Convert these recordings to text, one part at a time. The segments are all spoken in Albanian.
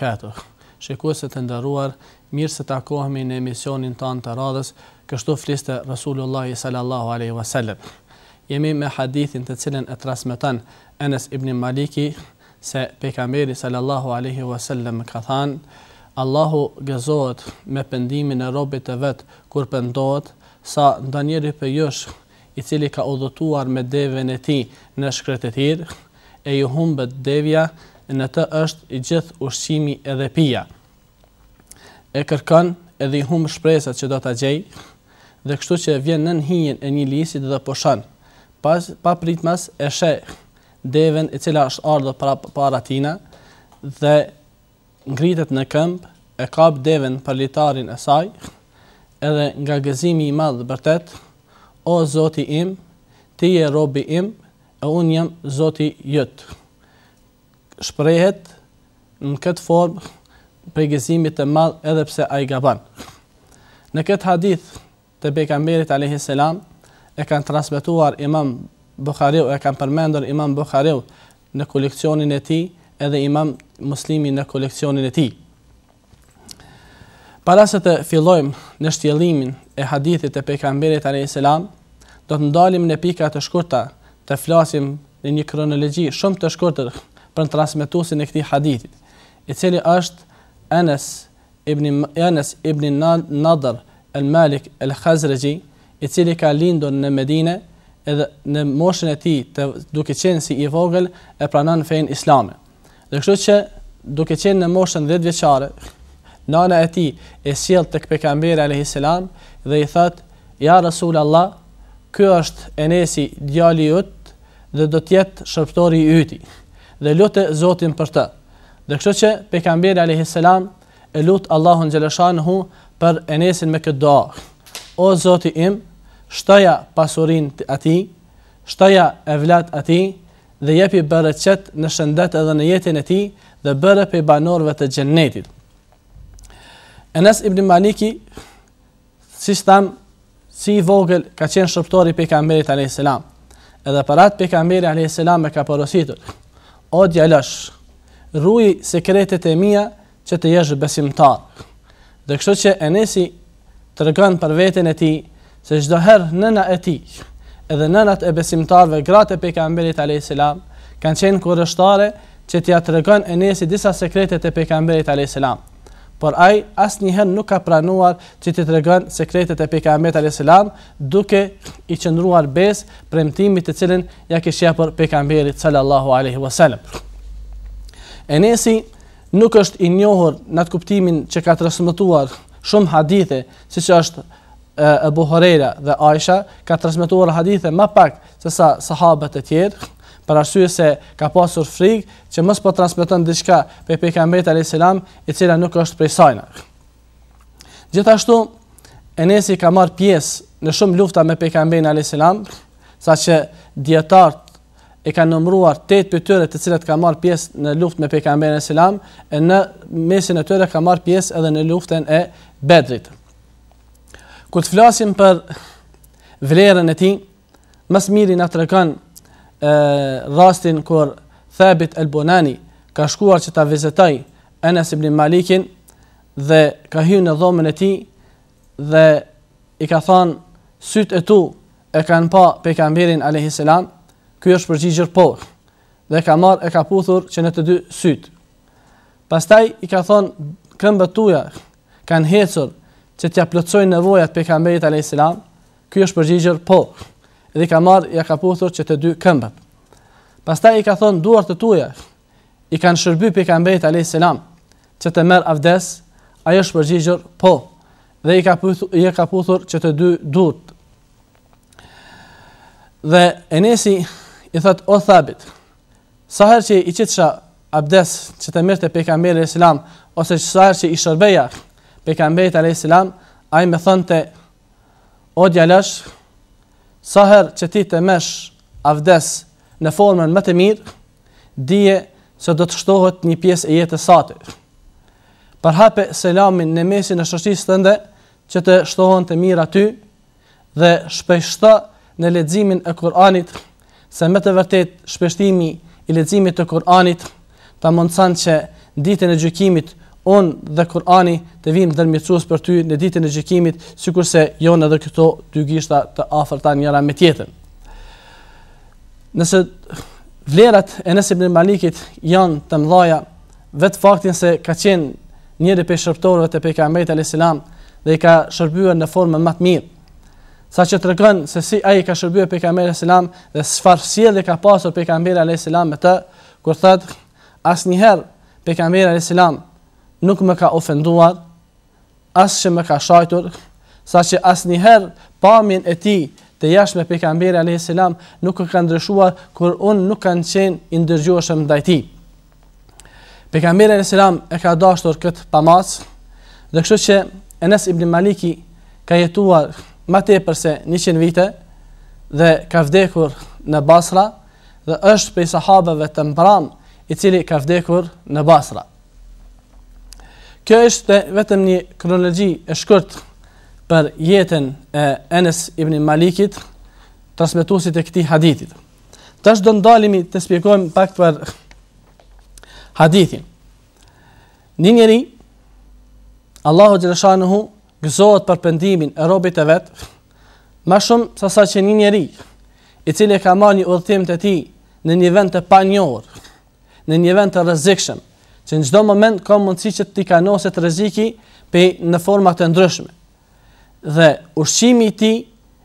barakatuh. se të ndëruar, mirë se takohemi në emisionin tonë të radhës, kështu fliste Rasulullah sallallahu alaihi wasallam. Jemi me hadithin të cilën e transmeton Enes ibn Maliki se pejgamberi sallallahu alaihi wasallam ka thanë Allahu gëzohet me pendimin e robit të vet kur pendohet sa njeri për jush i cili ka udhëtuar me devën e tij në shkretë e i humbet devja në të është i gjithë ushqimi edhe pija. E kërkon edhe i humë shpresat që do të gjej, dhe kështu që vjen në njën e një lisit dhe poshan, pas, pa pritmas e shekë deven e cila është ardhë para, para tina, dhe ngritet në këmbë e kap deven për litarin e saj, edhe nga gëzimi i madhë bërtet, o zoti im, ti e robi im, e unë jam zoti jëtë shprehet në këtë formë për gëzimit të madh edhe pse ai gaban. Në këtë hadith të pejgamberit alayhi salam e kanë transmetuar Imam Buhariu e kanë përmendur Imam Buhariu në koleksionin e tij edhe Imam Muslimi në koleksionin e tij. Para se të fillojmë në shtjellimin e hadithit të pejgamberit alayhi salam, do të ndalim në pika të shkurta të flasim në një kronologji shumë të shkurtër për në transmitusin e këti hadithit, i cili është Anas ibn, Anas ibn Nadr el Malik el Khazreji, i cili ka lindur në Medine, edhe në moshën e ti të duke qenë si i vogël e pranan fejnë islame. Dhe kështu që duke qenë në moshën dhe dveqare, nana e ti e sjell të këpekambere a.s. dhe i thëtë, ja Rasul Allah, kjo është enesi djali jutë dhe do tjetë shërptori i yti dhe lutë Zotin për të. Dhe kështu që pejgamberi alayhi salam e lut Allahun xhaleshanhu për Enesin me këtë dua. O Zoti im, shtoja pasurinë të atij, shtoja evlat atij dhe jepi bereqet në shëndet edhe në jetën e tij dhe bëre pe banorëve të xhennetit. Enes ibn Maliki si shtam, si vogël ka qenë shërptori pejgamberit alayhis salam. Edhe parat pejgamberi alayhis salam me ka porositur. O djalash, rruj sekretet e mia që të jesh besimtar. Dhe kështu që Enesi tregon për veten e tij se çdo herë nëna e tij, edhe nënat e besimtarëve gratë e pejgamberit alayhis a.s. kanë qenë kërështare që t'ia tregon Enesi disa sekretet e pejgamberit alayhis salam por ai asnjëherë nuk ka pranuar që t'i tregon sekretet e pejgamberit alayhis salam duke i qëndruar bes premtimit të cilën ja kishia për pejgamberit sallallahu alaihi wasallam Enesi nuk është i njohur në atë kuptimin që ka transmetuar shumë hadithe siç është e Buhareira dhe Aisha ka transmetuar hadithe më pak se sa sahabët e tjerë për arsye se ka pasur frikë që mos po transmeton diçka për pejgamberin e Islam, i cila nuk është prej saj. Gjithashtu Enesi ka marr pjesë në shumë lufta me pejgamberin e Islam, saqë dietar e ka numruar 8 për tëre të cilat ka marrë pjesë në luft me pekamberin e selam, e në mesin e tëre ka marrë pjesë edhe në luften e bedrit. Këtë flasim për vlerën e ti, mësë mirin atë rëkanë, rastin kur Thabit al-Bunani ka shkuar që ta vizetaj Enes ibn Malikin dhe ka hyrë në dhomën e tij dhe i ka thonë sytë e tu e kanë pa pejgamberin alayhi salam ky është përgjigjër po dhe ka marr e ka puthur që në të dy syt pastaj i ka thonë këmbët tuaja kanë hecur që t'ia plotësojnë nevojat pejgamberit alayhi salam ky është përgjigjër po dhe ka marr ja ka puthur çte dy këmbët. Pastaj i ka thon duart të tuaja i kanë shërby pejgamberit alay salam që të merr avdes, ai është përgjigjur po dhe i ka puthur i ka puthur çte dy duart. Dhe Enesi i thot o Thabit, sa herë që i qitësha abdes që të mirë të pekamberi e selam, ose që sa herë që i shërbeja pekamberi të lejë selam, a i me të o djelash, sa her që ti të mesh avdes në formën më të mirë, dije se do të shtohet një pjesë e jetës sate. Përhape selamin në mesin e shëshqisë të ndë, që të shtohen të mirë aty, dhe shpeshta në ledzimin e Kur'anit, se me të vërtet shpeshtimi i ledzimit të Kur'anit, ta mundësan që ditën e gjykimit on dhe Kur'ani të vim dërmjetësues për ty në ditën e gjikimit, sikurse jonë edhe këto dy gishta të afërta njëra me tjetrën. Nëse vlerat e nëse për malikit janë të mdhaja, vetë faktin se ka qenë njëri për shërptorëve të për kamrejt e dhe i ka shërbyrë në formë më matë mirë. Sa që të rëkën se si a i ka shërbyrë për kamrejt e dhe së dhe ka pasur për kamrejt e me të, kur thëtë asë njëherë për kamrejt nuk më ka ofenduar, as që më ka shajtur, sa që asë njëherë pamin e ti të jash me pekamberi a.s. nuk e ka ndryshuar, kur unë nuk kanë qenë i ndryshuashëm dhe ti. Pekamberi a.s. e ka dashtur këtë pamas, dhe kështë që Enes Ibn Maliki ka jetuar ma te përse 100 vite, dhe ka vdekur në Basra, dhe është pej sahabëve të mbram, i cili ka vdekur në Basra kjo është vetëm një kronologji e shkurt për jetën e Enes ibn Malikit, transmetuesit e këtij hadithi. Tash do ndalemi të shpjegojmë pak për hadithin. Një njeri Allahu Gjeleshanuhu, gëzohet për pendimin e robit të vet, më shumë se sa që një njeri i cili ka marrë udhëtim të tij në një vend të panjohur, në një vend të rrezikshëm, që në çdo moment ka mundësi që t'i kanoset rreziki pe në forma të ndryshme. Dhe ushqimi i tij,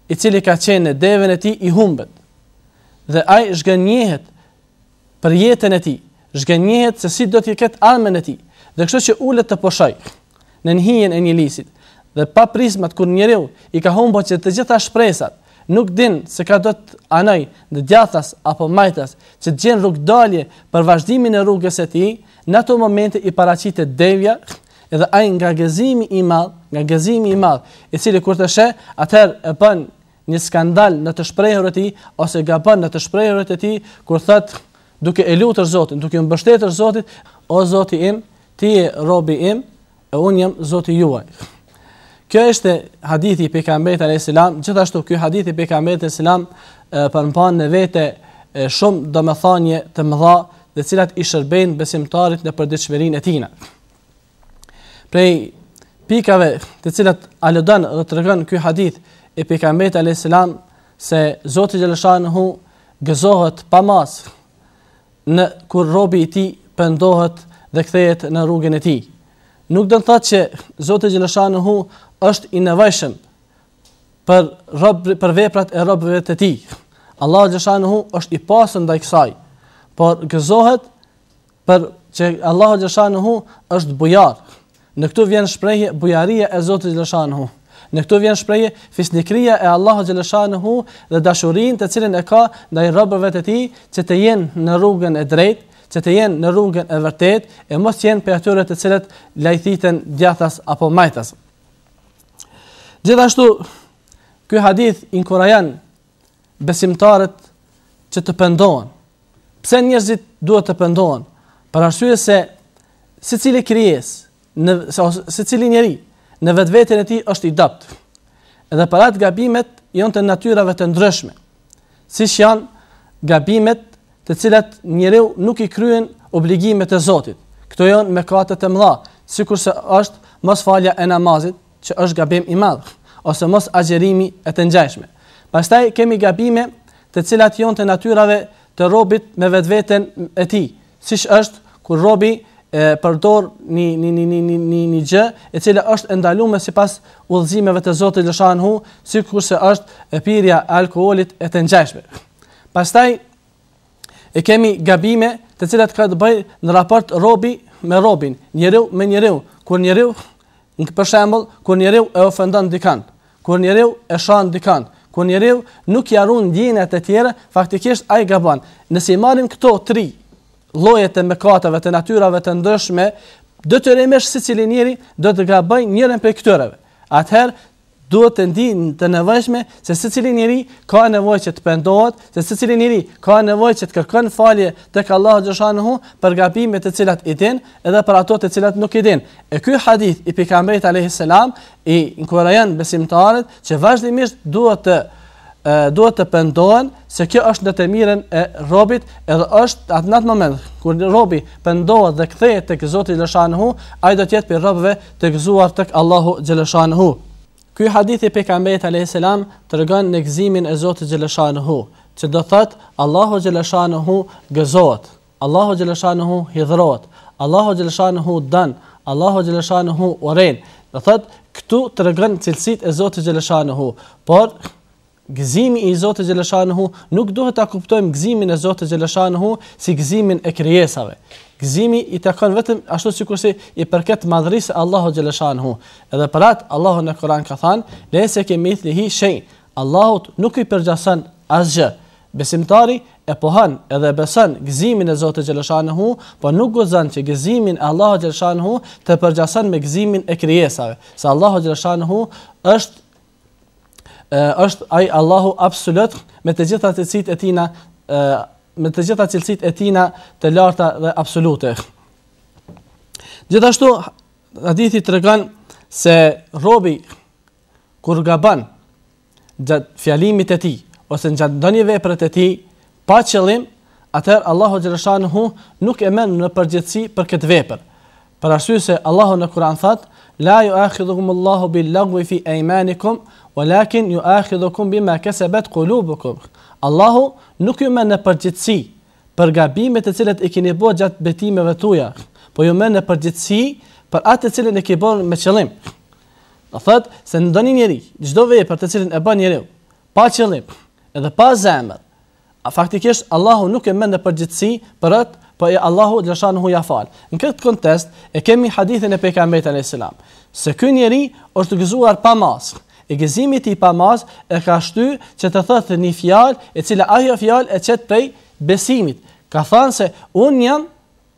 i cili ka qenë devën e tij i humbet. Dhe ai zhgënjehet për jetën e tij, zhgënjehet se si do të ketë armen e tij. Dhe kështu që ulet të poshoj në hijen e një lisit dhe pa prizmat kur njeriu i ka humbur që të gjitha shpresat nuk din se ka do të anaj në djathas apo majtas që të gjenë rrug dalje për vazhdimin e rrugës e ti, në ato momente i paracit e devja edhe ajnë nga gëzimi i madh, nga gëzimi i madh, i cili kur të she, atëher e pën një skandal në të shprejhër e ti, ose ga pën në të shprejhër e ti, kur thët duke e lutër zotin, duke më bështetër zotit, o zoti im, ti e robi im, e unë jam zoti juaj. Kjo është hadithi i pejgamberit alayhis salam, gjithashtu ky hadith i pejgamberit alayhis salam përmban në vete shumë domethënie të mëdha, të cilat i shërbejnë besimtarit në përditshmërinë e tij. Pra, pikave të cilat aludon dhe tregon ky hadith e pejgamberit alayhis salam se Zoti xhaleshanu gëzohet pa mas në kur robi i tij pendohet dhe kthehet në rrugën e tij. Nuk do të thotë që Zoti xhaleshanu është i nevojshëm për rob, për veprat e robëve të tij. Allahu xhashanuhu është i pasur ndaj kësaj, por gëzohet për që Allahu xhashanuhu është bujar. Në këtu vjen shprehje bujaria e Zotit xhashanuhu. Në këtu vjen shprehje fisnikëria e Allahu xhashanuhu dhe dashurinë të cilën e ka ndaj robëve të tij, që të jenë në rrugën e drejtë që të jenë në rrungën e vërtet, e mos jenë për atyre të cilët lajthiten djathas apo majtas. Gjithashtu, këj hadith inkurajan besimtarët që të pëndohen. Pse njërzit duhet të pëndohen? Për arsye se si cili kryes, në, se, se cili njeri, në vetë vetën e ti është i daptë. Edhe për atë gabimet janë të natyrave të ndryshme. Si shë janë gabimet të cilat njëriu nuk i kryen obligimet e Zotit. Këto janë me katët e mla, si kurse është mos falja e namazit, që është gabim i madh ose mos agjerimi e të ngjashme. Pastaj kemi gabime të cilat janë të natyrave të robit me vetveten e tij, siç është kur robi e përdor një një një një një një, një gjë e cila është e ndaluar sipas udhëzimeve të Zotit si sikurse është e pirja e alkoolit e të ngjashme. Pastaj e kemi gabime të cilat ka të bëjë në raport robi me robin, njeriu me njeriu, kur njeriu Në për shembull, kur njeriu e ofendon dikën, kur njeriu e shan dikën, kur njeriu nuk i haron ndjenat e tjera, faktikisht ai gabon. Nëse i marrim këto 3 llojet e mëkateve të natyrave të ndëshme, detyrimisht secili njeri do të gabojë njërin prej këtyreve. Ather duhet të ndinë të nevojshme se së cili njëri ka nevojt që të pëndohet, se së cili njëri ka nevojt që të kërkën falje të ka Allah Gjëshanë hu për gabimet të cilat i din edhe për ato të cilat nuk i din. E këj hadith i pikambejt a.s. i në kërë janë që vazhdimisht duhet të duhet të pëndohen se kjo është në të e robit edhe është atë në atë moment kër robi pëndohet dhe këthejt të këzotit lëshan hu, a i do tjetë për robëve të këzuar të këllahu gjelëshan hu. Ky hadith i pejgamberit alayhis salam tregon në gëzimin e Zotit xhaleshanuhu, që do thot Allahu xhaleshanuhu gëzohet, Allahu xhaleshanuhu hidhrohet, Allahu xhaleshanuhu dan, Allahu xhaleshanuhu urren. Do thot këtu tregon cilësitë e Zotit xhaleshanuhu, por gëzimi i Zotit xhaleshanuhu nuk duhet ta kuptojmë gëzimin e Zotit xhaleshanuhu si gëzimin e krijesave. Gëzimi i takon vetëm ashtu si i përket madhërisë Allahu Gjeleshan hu. Edhe për atë, Allahu në Kuran ka thanë, në se kemi i thli hi shenjë, Allahu nuk i përgjason asgjë. Besimtari e pohan edhe beson gëzimin e Zotë Gjeleshan hu, po nuk gëzan që gëzimin e Allahu Gjeleshan hu të përgjason me gëzimin e krijesave. Se Allahu Gjeleshan hu është, është ai Allahu absolut me të gjithat e citë e tina me të gjitha cilësitë e tina të larta dhe absolute. Gjithashtu, hadithi të se robi, kur gaban gjatë fjalimit e ti, ose në gjatë ndonjë veprët e ti, pa qëllim, atër Allahu Gjereshanu hu nuk e menë në përgjithësi për këtë vepër. Për ashtu se Allahu në Kur'an thotë la ju akhidhukum Allahu bil lagwi fi ejmanikum, walakin ju akhidhukum bima kesebet kulubukum. Allahu nuk ju men në përgjithsi për gabimet të cilet i kini bo gjatë betimeve tuja, po ju men në përgjithsi për atë të cilën e kini bo me qëllim. Në thëtë se në doni njeri, gjdo veje për të cilën e bo njeri, pa qëllim edhe pa zemër, a faktikisht Allahu nuk ju men në përgjithsi për atë po e Allahu xhashanuhu huja fal. Në këtë kontekst e kemi hadithin e pejgamberit alayhis salam. Se ky njeri është gëzuar pa mask. E gëzimi i pa mask e ka shty që të thotë një fjalë e cila ajo fjalë e çet prej besimit. Ka thënë se un jam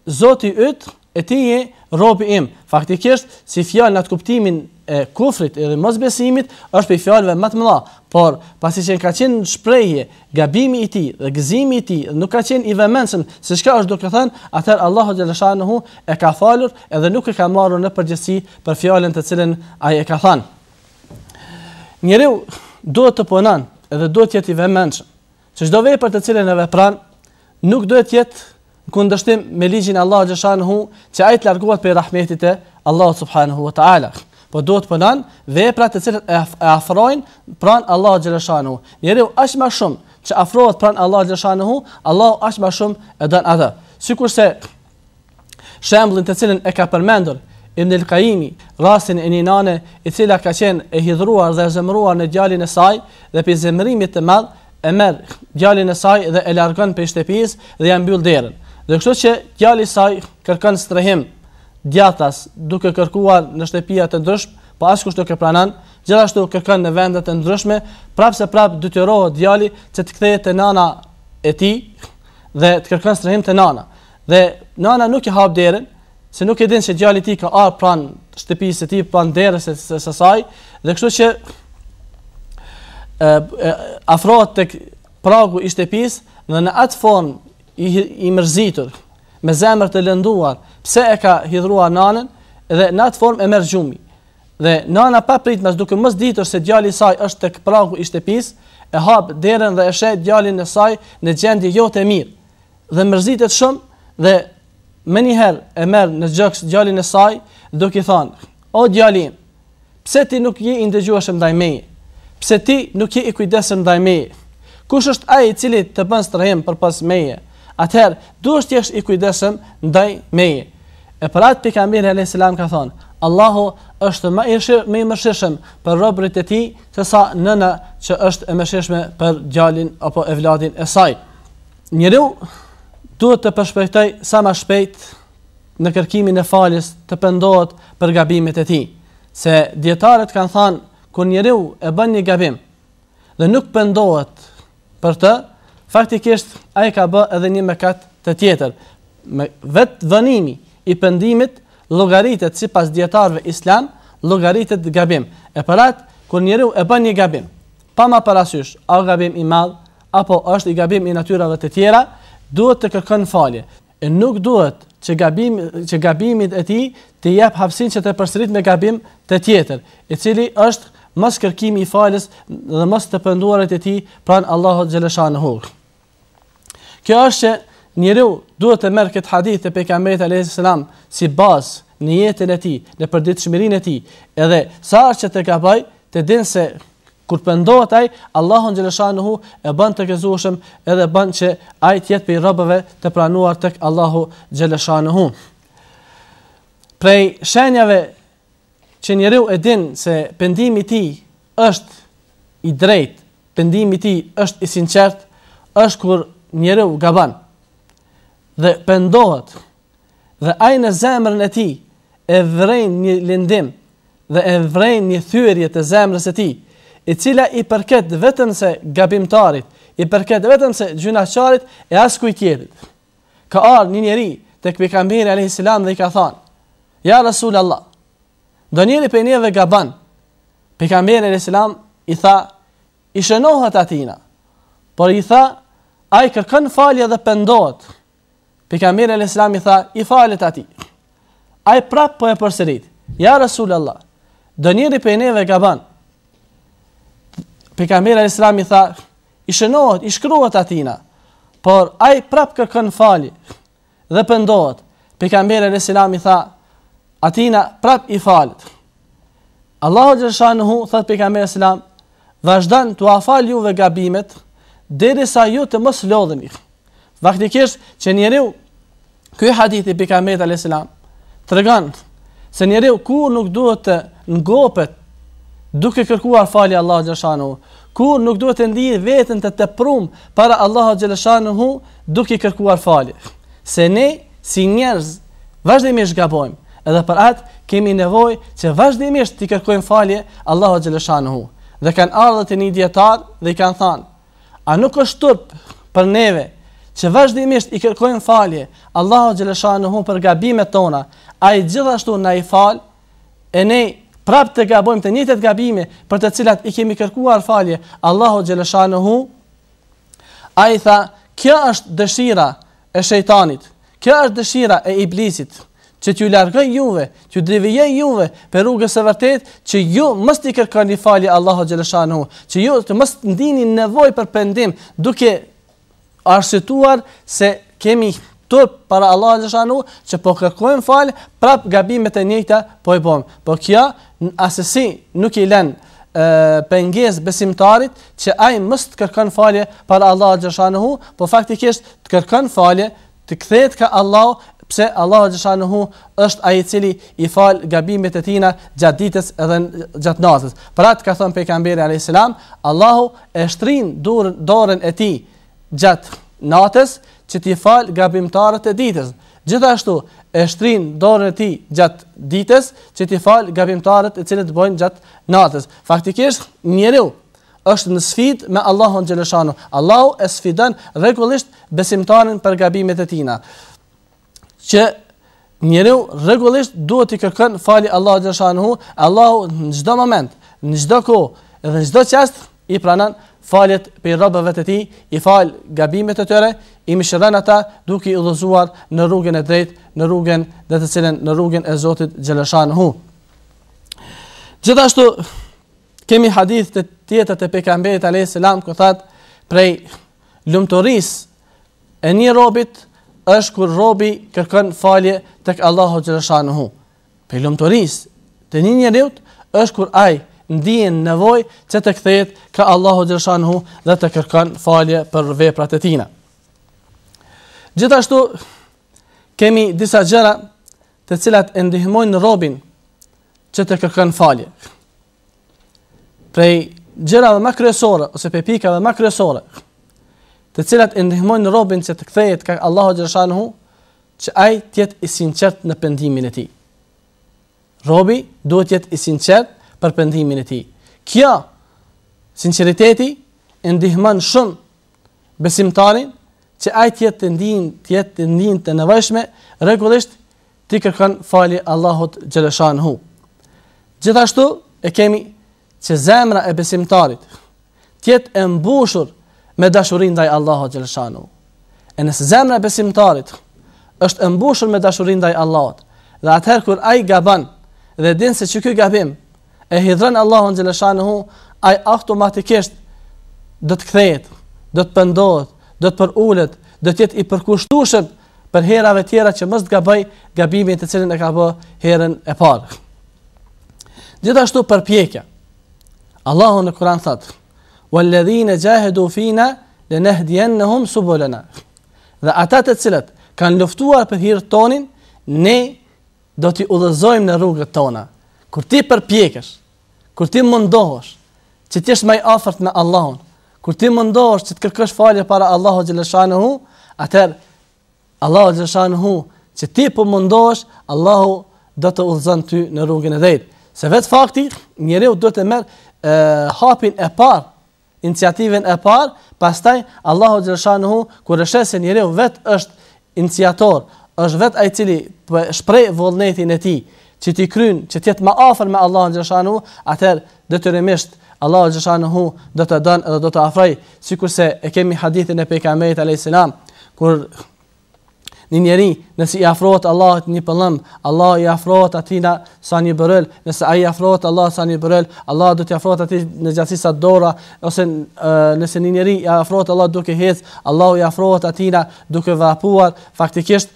Zoti yt e ti je robi im. Faktikisht si fjalë në atë kuptimin e kufrit edhe mos besimit është për fjalëve më të mëdha, por pasi që ka qenë shprehje gabimi i tij dhe gëzimi i tij nuk ka qenë i vëmendshëm se shka është duke thënë, atër Allahu hu e ka falur edhe nuk e ka marrur në përgjësi për fjalën të cilën ai e ka thënë. Njëriu duhet të punon edhe duhet të jetë i vëmendshëm. Çdo vepër të cilën e vepran nuk duhet të jetë kundërshtim me ligjin Allahu xhaleshanuhu që ai të për rahmetit e Allahu subhanahu wa ta'ala po duhet të punon veprat të cilat e afrojnë pran Allah xhaleshanu. Njëri u as më shumë që afrohet pran Allah xhaleshanu, Allah as më shumë e don atë. Sikurse shembullin të cilën e ka përmendur Ibn al qayimi rasin e një nane e cila ka qenë e hidhur dhe e zemëruar në djalin e saj dhe pe zemërimit të madh e merr djalin e saj dhe e largon prej shtëpisë dhe ja mbyll derën. Dhe kështu që djali i saj kërkon strehim djathtas duke kërkuar në shtëpia të ndryshme, pa po askush të ke pranan, gjithashtu kërkon në vende të ndryshme, prapse prap detyrohet djali që të kthehet te nana e tij dhe të kërkon strehim te nana. Dhe nana nuk e hap derën, se nuk e din se djali i tij ka ardhur pran shtëpisë së tij pa derës se së së saj, dhe kështu që afrohet tek pragu i shtëpisë në atë formë i, i mërzitur me zemër të lënduar pse e ka hidhruar nanën dhe në atë formë e merr gjumi. Dhe nana pa pritmas duke mos ditur se djali i saj është tek pragu i shtëpisë, e hap derën dhe e sheh djalin e saj në gjendje jo të mirë. Dhe mërzitet shumë dhe më një herë e merr në gjoks djalin e saj duke i thënë: "O djali, pse ti nuk je i ndëgjueshëm ndaj meje? Pse ti nuk je i kujdesshëm ndaj meje? Kush është ai i cili të bën strehim përpas meje? Atëherë duhet të jesh i kujdesshëm ndaj meje." E prat pe kamin e alayhis salam ka thon Allahu është më i mëshirshëm më i mëshirshëm për robërit e tij sesa sa nëna që është e mëshirshme për djalin apo evladin e saj. Njëu duhet të përshpejtoj sa më shpejt në kërkimin e faljes të pendohet për gabimet e tij. Se dietarët kanë thën kur njeriu e bën një gabim dhe nuk pendohet për të, faktikisht ai ka bë edhe një mëkat të tjetër. Me vetë dhënimi i pendimit llogaritet sipas dietarëve islam, llogaritet gabim. E përrat, kur njeriu e bën një gabim, pa më parasysh, a gabim i madh apo është i gabim i natyrave të tjera, duhet të kërkon falje. E nuk duhet që gabim që gabimit e tij të jap hapësinë që të përsërit me gabim të tjetër, i cili është mos kërkimi i falës dhe mos të penduarit e tij pran Allahut xhaleshanuh. Kjo është që njeriu duhet të merr këtë hadith të pejgamberit alayhis salam si bazë në jetën e tij, në përditshmërinë e tij, edhe sa është që të ka bëj, të din se kur pendohet ai, Allahu xhaleshanuhu e bën të gëzuoshëm edhe bën që ai të jetë për rrobave të pranuar tek Allahu xhaleshanuhu. Pra shenjave që njeriu e din se pendimi i ti tij është i drejtë, pendimi i ti tij është i sinqertë, është kur njeriu gaban dhe pendohet dhe ai në zemrën e tij e vrejnë një lëndim dhe e vrejnë një thyrje të zemrës e tij e cila i përket vetëm se gabimtarit i përket vetëm se gjynaqarit e as kuj tjerit ka arë një njeri të këpik ambiri a.s. dhe i ka thanë, ja rasul Allah do njeri për njeve gaban për kambiri a.s. i tha i shënohat atina por i tha a i kërkën falje dhe pëndohet Pejgamberi alayhis salam i tha, "I falet ati." Ai prap po e përsërit, "Ja Rasulullah, donieri pe neve gaban." Pejgamberi alayhis salam i tha, "I shënohet, i shkruhet atina." Por ai prap kërkon falje dhe pendohet. Pejgamberi alayhis salam i tha, "Atina prap i falet." Allahu xhashanuhu tha pejgamberi alayhis salam, "Vazhdan t'u afal juve gabimet derisa ju të mos lodheni." Faktikisht që njeriu ky hadith i pejgamberit alayhis salam tregon se njeriu kur nuk duhet të ngopet duke kërkuar falje Allahu xhashanu, kur nuk duhet të ndihet veten të teprum para Allahu xhashanu duke kërkuar falje. Se ne si njerëz vazhdimisht gabojmë, edhe për atë kemi nevojë që vazhdimisht të kërkojmë falje Allahu hu Dhe kanë ardhur te një dietar dhe i kanë thënë, a nuk është turp për neve që vazhdimisht i kërkojnë falje, Allahu Gjeleshanuhu për gabimet tona, a i gjithashtu na i fal, e ne prap të gabojmë të njëtet gabime për të cilat i kemi kërkuar falje, Allahu Gjeleshanuhu, a i tha, kjo është dëshira e shejtanit, kjo është dëshira e iblisit, që t'ju largën juve, t'ju drivijen juve për rrugës e vërtet, që ju mështë i kërkani falje Allahu Gjeleshanuhu, që ju të mështë ndini nevoj për pendim duke arsituar se kemi tur para Allah Gjëshanu që po kërkojmë falë, prap gabimet e njëta po e bomë. Po kja asesi nuk i lenë për besimtarit që ajë mështë të kërkën falje për Allah Gjëshanuhu, po faktikisht të kërkën falje, të këthet ka Allah, pse Allah Gjëshanuhu është ajë cili i falë gabimet e tina gjatë ditës edhe gjatë nazës. Pra të ka thëmë pejkamberi a.s. Allahu e shtrin dorën e ti, gjatë natës që t'i falë gabimtarët e ditës. Gjithashtu, e shtrin dorën e ti gjatë ditës që t'i falë gabimtarët e cilët bojnë gjatë natës. Faktikisht, njeriu është në sfidë me Allahon Gjeleshanu. Allahu e sfidën regullisht besimtarën për gabimet e tina. Që njeriu regullisht duhet t'i kërkën fali Allahon Gjeleshanu. Allahu në gjdo moment, në gjdo ko, edhe në gjdo qast, i pranan falet për rabëve të ti, i fal gabimet të tëre, i mëshiron ata duke i dhëzuar në rrugën e drejt, në rrugën dhe të cilën në rrugën e Zotit Gjeleshan hu. Gjithashtu, kemi hadith të tjetët e pekamberit a.s. këthat prej lumëtoris e një robit është kur robi kërkën falje të Allahu Gjeleshan hu. Prej të një njëriut është kur ajë ndjen nevojë që të kthehet ka Allahu xhashanhu dhe të kërkon falje për veprat e tina. Gjithashtu kemi disa gjëra të cilat e ndihmojnë robin që të kërkon falje. Prej gjërave më kryesore ose prej pikave më kryesore të cilat e ndihmojnë robin që të kthehet ka Allahu xhashanhu që ai të jetë i sinqert në pendimin e tij. Robi duhet të jetë i sinqert për pendimin e ti. sinqeriteti sinceriteti, ndihman shumë besimtarin, që ai tjetë të ndinë, tjetë të ndinë të nëvajshme, regullisht t'i kërkan fali Allahot Gjeleshan hu. Gjithashtu e kemi që zemra e besimtarit tjetë e mbushur me dashurin ndaj Allahot Gjeleshan hu. E nësë zemra e besimtarit është e mbushur me dashurin ndaj Allahot, dhe atëherë kur ai gaban dhe dinë se që kjo gabim e hidhren Allahun xhaleshanuhu ai automatikisht do të kthehet do të pendohet do të përulet do të jetë i përkushtueshëm për herave të tjera që mos të gaboj gabimin të cilin e ka bë herën e parë gjithashtu përpjekja Allahu në Kur'an thot walladhina jahadu fina lanahdiyanahum subulana dhe ata të cilët kanë luftuar për hir tonin ne do t'i udhëzojmë në rrugët tona Kur ti përpjekesh, kur ti mundohesh, që ti jesh më i afërt me Allahun, kur ti mundohesh që të kërkosh falje para Allahut xhaleshanuhu, lëshanehu, atë Allahu xhaleshanuhu, që ti po mundohesh, Allahu do të udhëzon ty në rrugën e drejtë. Se vetë fakti, njeriu duhet të merr hapin e parë iniciativën e parë, pastaj Allahu xhaleshanuhu shanuhu kur është se njeriu vet është iniciator, është vet ai i cili po shpreh vullnetin e tij, që ti kryen që të jetë më afër me Allahun xhashanu, atëherë detyrimisht Allahu xhashanu do të don dhe do të afroj, sikurse e kemi hadithin e pejgamberit alayhis salam kur Në njëri, nëse i afrohet Allahut një pëllëm, Allah i afrohet atina sa një bërël, nëse ai i afrohet Allah sa një bërël, Allah do t'i afrohet atij në gjatësisë dora, ose nëse një njeri i afrohet Allah duke hec, Allah i afrohet atina duke vapuar, faktikisht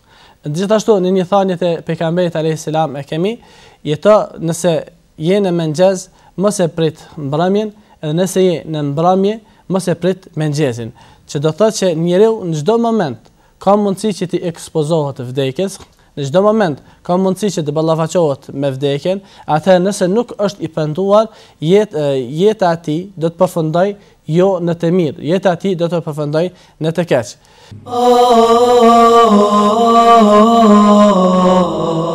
gjithashtu në një thani të pejgamberit alayhis salam e kemi jeto nëse je në mëngjes mos e prit mbrëmjen edhe nëse je në mbrëmje mos e prit mëngjesin që do thotë që njeriu në çdo moment ka mundësi që të ekspozohet vdekjes në çdo moment ka mundësi që të ballafaqohet me vdekjen atë nëse nuk është i penduar jet, jeta e tij do të përfundojë jo në të mirë jeta e tij do të përfundojë në të keq oh. oh, oh, oh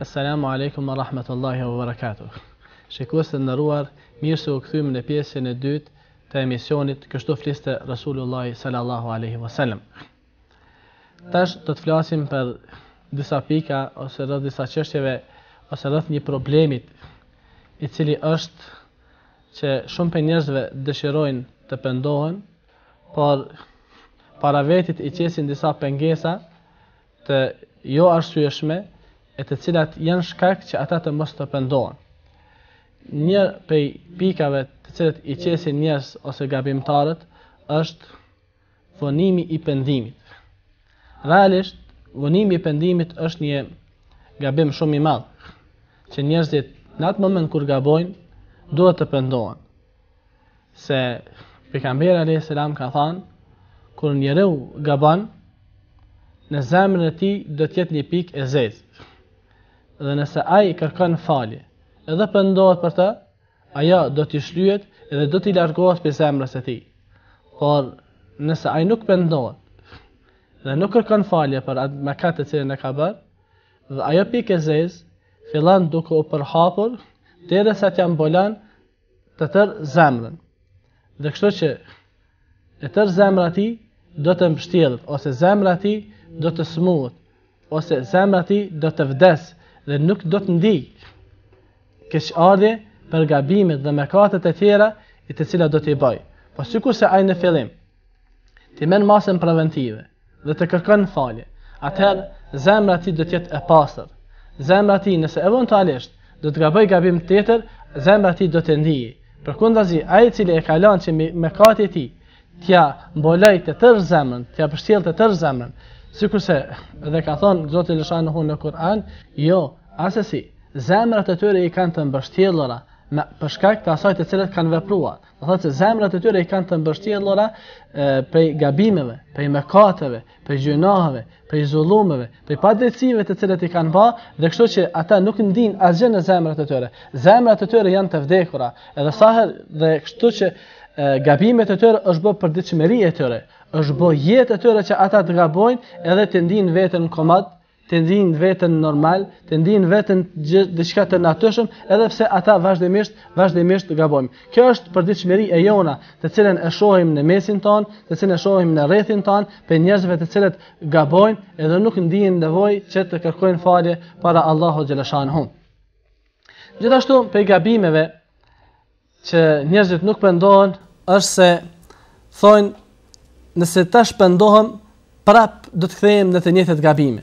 Assalamu alaikum wa rahmatullahi wa barakatuh. Shikues të nderuar, mirë se u këthymë në pjesën e dytë të emisionit Kështu fliste Rasulullah sallallahu alaihi wasallam. Tash do të flasim për disa pika ose rreth disa çështjeve ose rreth një problemit i cili është që shumë për njerëzve dëshirojnë të pëndohen, por para vetit i qesin disa pengesa të jo arsueshme e të cilat janë shkak që ata të mos të pendohen. Një prej pikave të cilat i qesin njerëz ose gabimtarët është vonimi i pendimit. Realisht vonimi i pendimit është një gabim shumë i madh që njerëzit në atë moment kur gabojnë duhet të pendohen. Se pejgamberi sallallahu e wasallam ka thënë kur njeriu gaban në zemrën e tij do të jetë një pikë e zezë dhe nëse ai kërkon falje edhe pendohet për të ajo do të shlyhet dhe do të largohet pse zemrës së tij por nëse ai nuk pendohet dhe nuk kërkon falje për atë mëkat që në ka bërë dhe ajo pikë e zezë fillon duke u përhapur derisa sa të ambolan të tër zemrën dhe kështu që e tër zemra ti do të mbështjellët ose zemra ti do të smuhet ose zemra ti do të vdes dhe nuk do të ndij kësh ardhe për gabimet dhe mëkatet e tjera i të cilat do të bëj. Po se ai në fillim ti men masën preventive dhe të kërkon falje, atëherë zemra ti do të jetë e pastër. Zemra ti nëse eventualisht do të gaboj gabim tjetër, zemra ti do të ndij Përkundazi, ai i cili e ka lënë që tij t'ja mbolaj të tërë zemrën, t'ja përshjel të tërë zemrën, si kurse dhe ka thonë Zotë i në hunë në Kur'an, jo, asesi, zemrët të tyre i kanë të mbështjelora, me përshkak të asajt e cilët kanë veprua, dhe thotë se zemrët të tyre i kanë të mbështjelora për gabimeve, për mekateve, për gjënaheve, për zullumeve, për padrecive të cilët i kanë ba, dhe kështu që ata nuk ndin asgjën në zemrat e tyre. Zemrat e tyre janë të vdekura. Edhe sahër dhe kështu që gabimet e tyre është bë për ditshmëri e tyre, është bë jetë e tyre që ata të gabojnë edhe të ndinë veten komad, të ndinë veten normal, të ndinë veten diçka të natyrshëm, edhe pse ata vazhdimisht vazhdimisht të gabojnë. Kjo është për ditshmëri e jona, të cilën e shohim në mesin ton, të cilën e shohim në rrethin ton, pe njerëzve të cilët gabojnë edhe nuk ndihen nevojë që të kërkojnë falje para Allahut xhaleshanhu. Gjithashtu, pe gabimeve që njerëzit nuk pëndohen është se thonë nëse tash shpendohem prap do të kthehem në të njëtët gabime.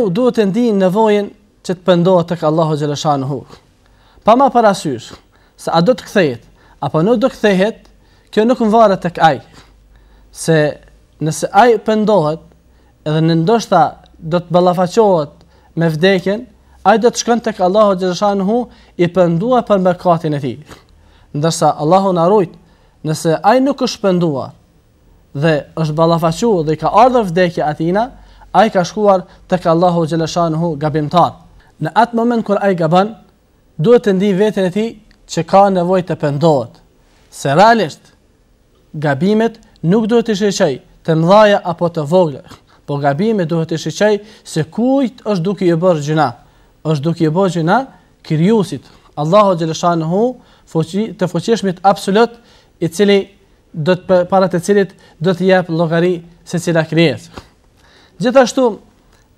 u duhet të ndinë nevojën që të pendohet tek Allahu xhaleshanuhu. Pa më parasysh se a do të kthehet apo nuk do të kthehet, kjo nuk varet tek ai. Se nëse ai pendohet edhe në ndoshta do të ballafaqohet me vdekjen, ai do të shkon tek Allahu xhaleshanuhu i penduar për mëkatin e tij ndërsa Allahu na rujt, nëse ai nuk është penduar dhe është ballafaquar dhe ka ardhur vdekja atina, ai ka shkuar tek Allahu xhaleshanu gabimtar. Në atë moment kur ai gabon, duhet të ndi veten e tij që ka nevojë të pendohet. Se realisht gabimet nuk duhet të shëqej të mdhaja apo të vogla, po gabimet duhet të shëqej se kujt është duke i bërë gjuna. është duke i bërë gjuna kërjusit. Allahu Gjelesha në hu, fuqi të fuqishmit absolut i cili do të para të cilit do të jap llogari secila krijesë. Gjithashtu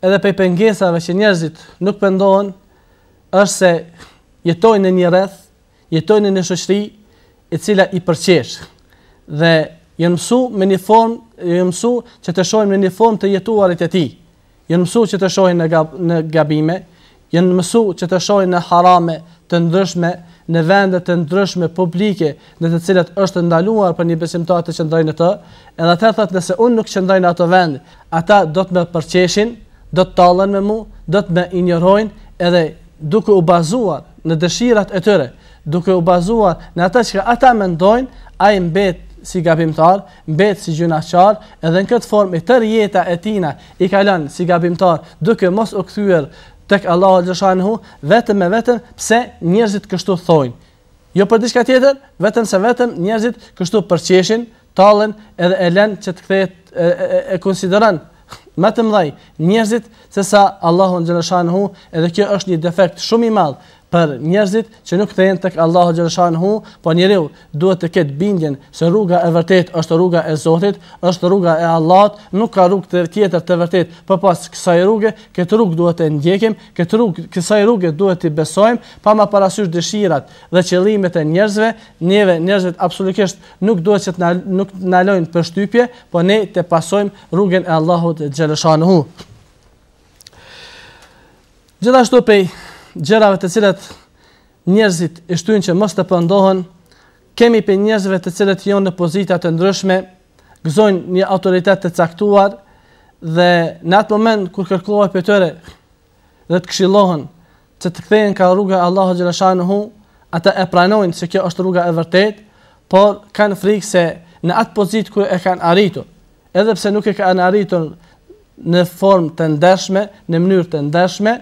edhe pe pengesave që njerëzit nuk pendohen është se jetojnë në një rreth, jetojnë në një shoqëri e cila i përqesh dhe janë mësuar me një formë, janë mësuar që të shohin në një formë të jetuarit e tij. Janë mësuar që të shohin në gab në gabime, janë mësuar që të shohin në harame të ndryshme në vende të ndryshme publike në të cilat është ndaluar për një besimtar të qëndrojnë atë, edhe atë thotë nëse unë nuk qëndroj në ato vend, ata do të më përqeshin, do të tallen me mua, do të më injorojnë edhe duke u bazuar në dëshirat e tyre, duke u bazuar në atë që ata mendojnë, ai mbet si gabimtar, mbet si gjunaqar, edhe në këtë formë i tërë jeta e tina i kalan si gabimtar, duke mos u këthyër tek Allahu xhashanhu vetëm me vetëm pse njerëzit kështu thojnë. Jo për diçka tjetër, vetëm se vetëm njerëzit kështu përqeshin, tallën edhe e lën që të kthehet e, e, e konsideron më të mëdhaj njerëzit sesa Allahu xhashanhu, edhe kjo është një defekt shumë i madh për njerëzit që nuk thehen tek Allahu xhaleshanhu, po njeriu duhet të ketë bindjen se rruga e vërtet është rruga e Zotit, është rruga e Allahut, nuk ka rrugë të tjetër të vërtet, po pas kësaj rruge, këtë rrugë duhet të ndjekim, këtë rrugë, kësaj rruge duhet të besojmë, pa më parasysh dëshirat dhe qëllimet e njerëzve, neve njerëzit absolutisht nuk duhet që të na nuk na lojnë përshtypje, po ne të pasojmë rrugën e Allahut xhaleshanhu. Gjithashtu pej gjërave të cilat njerëzit e shtuin që mos të pëndohen, kemi për njerëzve të cilat jonë në pozitat të ndryshme, gëzojnë një autoritet të caktuar, dhe në atë moment kër kërkohet për tëre dhe të këshilohen që të kthejnë ka rruga Allahu Gjelashanu hu, ata e pranojnë se kjo është rruga e vërtet, por kanë frikë se në atë pozit kër e kanë arritur, edhe pse nuk e kanë arritur në formë të ndeshme, në mënyrë të ndeshme,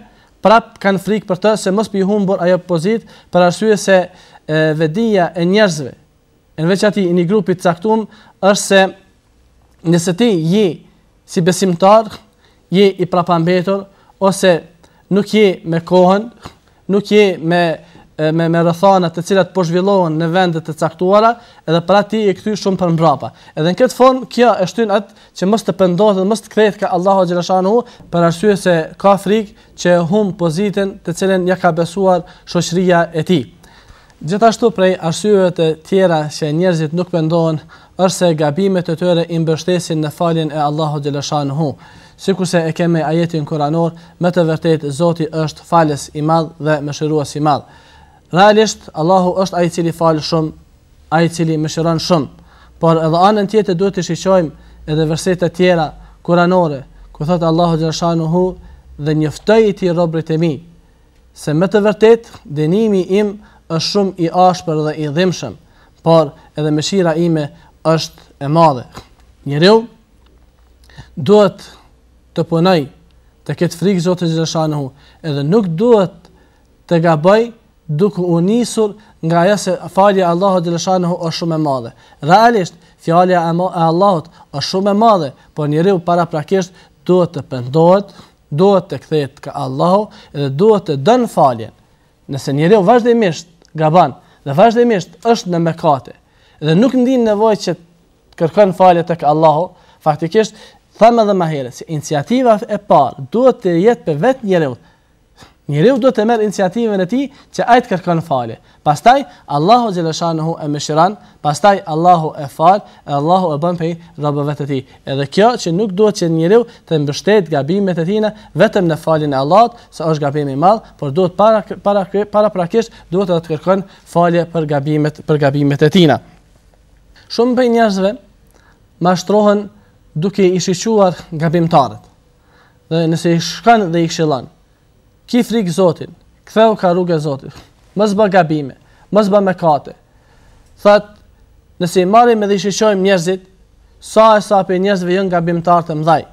prap kanë frikë për të se mos pi humbur ajo pozit për arsye se vetdija e njerëzve në veçati i një grupi të caktuar është se nëse ti je si besimtar je i prapambetur ose nuk je me kohën nuk je me me me rrethana të cilat po zhvillohen në vende të caktuara edhe pra ti e kthy shumë për mbrapa. Edhe në këtë fond kjo e shtyn atë që mos të pendohet dhe mos të kthehet ka Allahu xhaleshanu për arsye se ka frikë që hum pozitën të cilën ja ka besuar shoqëria e tij. Gjithashtu prej arsyeve të tjera që njerëzit nuk pendohen është se gabimet e tyre i mbështesin në faljen e Allahu xhaleshanu. Sikurse e kemi ajetin Kur'anor, me të vërtetë Zoti është falës i madh dhe mëshirues i madh. Realisht Allahu është ai i cili fal shumë, ai i cili mëshiron shumë. Por edhe anën tjetër duhet të shiqojmë edhe versete tjera kuranore, ku thot Allahu xhashanuhu dhe njoftoi ti robrit e mi se me të vërtet dënimi im është shumë i ashpër dhe i dhimbshëm, por edhe mëshira ime është e madhe. Njëriu duhet të punoj të ketë frikë Zotit xhashanuhu, edhe nuk duhet të gabojë duke u nisur nga ajo se falja e Allahut dhe lëshanu është shumë e madhe. Realisht fjala e Allahut është shumë e madhe, por njeriu paraprakisht duhet të pendohet, duhet të kthehet te Allahu dhe duhet të dën faljen. Nëse njeriu vazhdimisht gaban dhe vazhdimisht është në mëkate dhe nuk ndin nevojë që kërkon falje tek Allahu, faktikisht thamë edhe më herët se iniciativa e parë duhet të jetë për vetë njeriu Njëriu duhet të merë iniciativën e ti që ajtë kërkën falje. Pastaj, Allahu Gjeleshanuhu e mëshiran, pastaj Allahu e falë, e Allahu e bën për rabëve të ti. Edhe kjo që nuk duhet që njëriu të mbështet gabimet e tina vetëm në falin e Allahot, se është gabimi malë, por duhet para, para, para prakisht duhet të të kërkën fale për gabimet, për gabimet e tina. Shumë për ma shtrohen duke i shiquar gabimtarët. Dhe nëse i shkan dhe i kshilan, ki frikë zotin, këthehu ka rrugë e zotin, mëzba gabime, mëzba me kate. Thët, nësi marim edhe i shishojmë njerëzit, sa e sa pe njerëzve jënë gabim të mdhaj,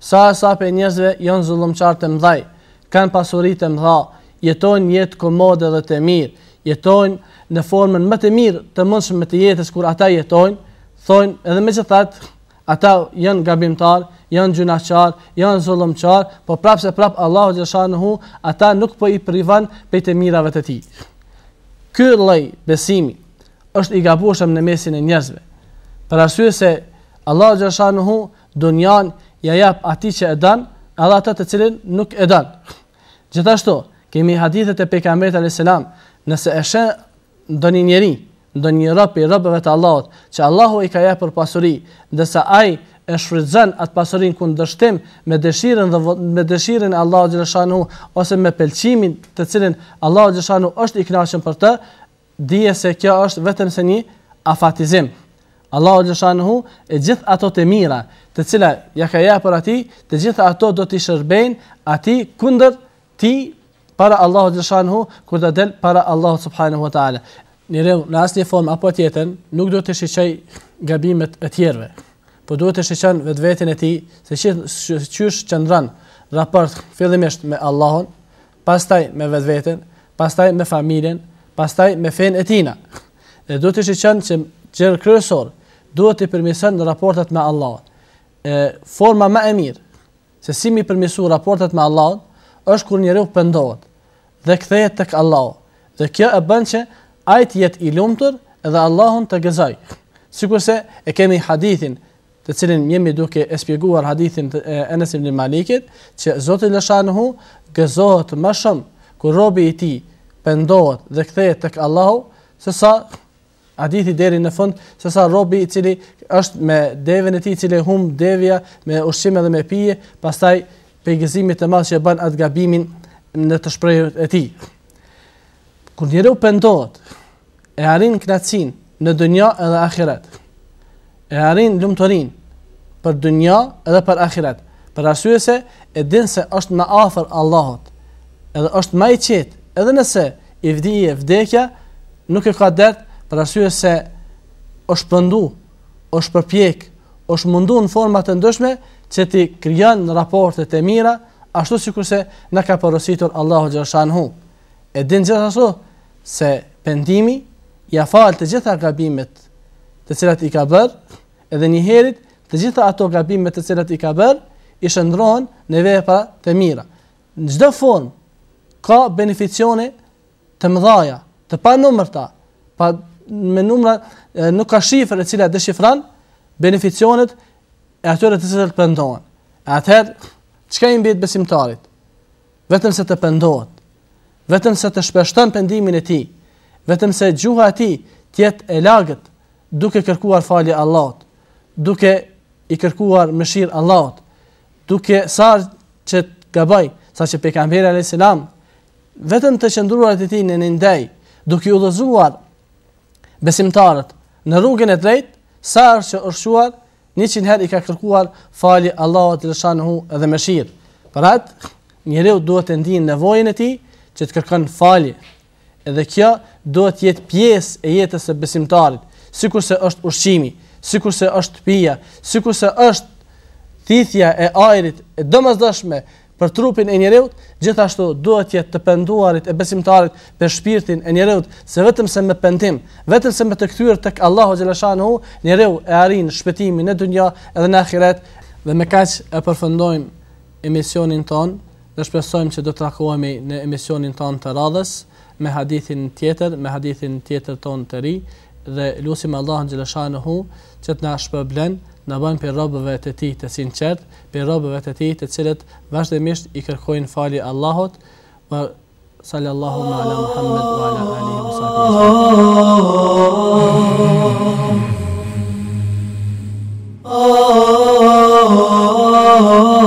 sa e sa pe njerëzve jënë zullum të mdhaj, kanë pasurit e mdha, jetojnë jetë komode dhe të mirë, jetojnë në formën më të mirë të mundshme të jetës kur ata jetojnë, thojnë edhe me që thëtë, ata jënë gabimtarë, janë gjunaqar, janë zullumqar, po prap se prap Allahu Gjeshanuhu, ata nuk po i privan pe të mirave të ti. Kërë lej besimi është i gabushëm në mesin e njerëzve, për arsye se Allahu Gjeshanuhu dunjan ja jap ati që e dan, Allah ta të cilin nuk e dan. Gjithashtu, kemi hadithet e pekamret a.s. nëse eshe ndë një njeri, ndë një i rëpëve të Allahot, që Allahu i ka jepër pasuri, ndësa ajë e shfrytëzën atë pasurinë kundërshtim me dëshirën dhe me dëshirën e Allahut ose me pëlqimin të cilin Allahu xhaleshanu është i kënaqur për të, dije se kjo është vetëm se një afatizim. Allahu xhaleshanu e gjithë ato të mira, të cilat ja ka japur atij, të gjitha ato do t'i shërbejnë atij kundër ti para Allahu xhaleshanu kur të del para Allahu subhanahu wa taala. Në rreth në asnjë formë apo tjetër, nuk do të shiqej gabimet e tjerëve po duhet të shiqen vetë vetën e ti, se qysh qëndran raport fillimisht me Allahon, pastaj me vetë vetën, pastaj me familjen, pastaj me fen e tina. Dhe duhet të shiqen që gjërë kryesor, duhet të përmisën në raportet me Allahon. E, forma ma e mirë, se si mi përmisu raportet me Allahon, është kur njëri u pëndohet, dhe këthejet të kë Allahon, dhe kjo e bënd që ajtë jetë i lumëtur, edhe Allahon të gëzaj. Sikur se e kemi hadithin të cilin jemi duke e spjeguar hadithin e Enes ibn Malikit, që Zoti i lëshanuhu gëzohet më shumë kur robi i tij pendohet dhe kthehet tek Allahu, sesa hadithi deri në fund, sesa robi i cili është me devën e tij i cili humb devja me ushqim edhe me pije, pastaj pejgëzimi të madh që bën atë gabimin në të shprehur e tij. Kur dhe pendohet e arrin knacin në dënja edhe ahiret e arin lumëtorin për dënja edhe për akiret. Për arsye se e din se është më afer Allahot edhe është ma i qetë edhe nëse i vdije, vdekja nuk e ka dertë për arsye se është pëndu, është përpjek, është mundu në format të ndëshme që ti krijon në raportet e mira ashtu si kurse në ka përësitur Allahot xhashanhu. Hu. E din gjithashtu se pendimi ja falë të gjitha gabimet të të cilat i ka bërë, edhe një herë të gjitha ato gabime të cilat i ka bërë, i shëndrohen në vepra të mira. Në çdo formë ka beneficione të mëdha, të panumërta, pa me numra nuk ka shifër e cila dëshifron beneficionet e atyre të cilat pendohen. Atëherë çka i mbet besimtarit? Vetëm se të pendohet, vetëm se të shpeshton pendimin e tij, vetëm se gjuha e tij të jetë e lagët duke kërkuar falje Allahot, duke i kërkuar mëshirë Allahot, duke sa që të gabaj, sa që pe kamberi a.s. vetëm të qëndruar të ti në një ndaj, duke u dhëzuar besimtarët në rrugën e drejt, sa që ërshuar, një qënë her i ka kërkuar falje Allahot lëshanë hu edhe mëshirë. Për atë, duhet të ndinë në vojnë e ti që të kërkan falje. Edhe kjo duhet jetë pjesë e jetës e besimtarit sikur se është ushqimi, sikur se është pija, sikur se është thithja e ajrit e domosdoshme për trupin e njerëzit, gjithashtu duhet jetë të penduarit e besimtarit për shpirtin e njerëzit, se vetëm se me pendim, vetëm se me të kthyer tek Allahu xhaleshanu, njeriu e arrin shpëtimin në dynjë edhe në ahiret dhe me kaq e përfundojmë emisionin ton dhe shpresojmë që do të takohemi në emisionin ton të radhës me hadithin tjetër, me hadithin tjetër ton të ri dhe lusim Allah në hu që të nashpë blenë, në banë për robëve të ti të sinqert, për robëve të ti të cilët vazhdimisht i kërkojnë fali Allahot, për sallallahu në ala Muhammed wa ala Ali Musafi.